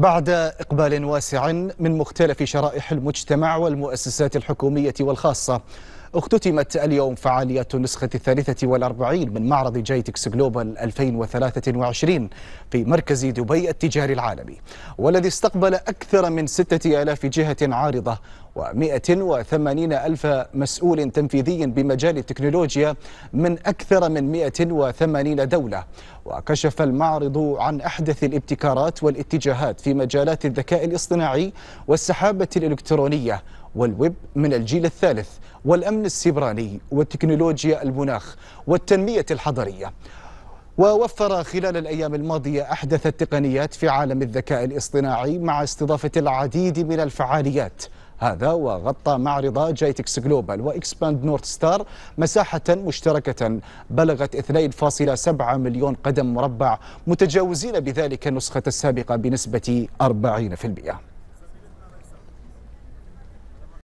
بعد إقبال واسع من مختلف شرائح المجتمع والمؤسسات الحكومية والخاصة اختتمت اليوم فعالية النسخة الثالثة والأربعين من معرض جايتكس جلوبال 2023 في مركز دبي التجاري العالمي والذي استقبل أكثر من ستة آلاف جهة عارضة و180 ألف مسؤول تنفيذي بمجال التكنولوجيا من أكثر من 180 دولة وكشف المعرض عن أحدث الابتكارات والاتجاهات في مجالات الذكاء الاصطناعي والسحابة الإلكترونية والويب من الجيل الثالث والأمن السبراني والتكنولوجيا المناخ والتنمية الحضرية ووفر خلال الأيام الماضية أحدث التقنيات في عالم الذكاء الاصطناعي مع استضافة العديد من الفعاليات هذا وغطى معرض جايتكس جلوبال وإكسباند نورث ستار مساحة مشتركة بلغت 2.7 مليون قدم مربع متجاوزين بذلك النسخة السابقة بنسبة 40%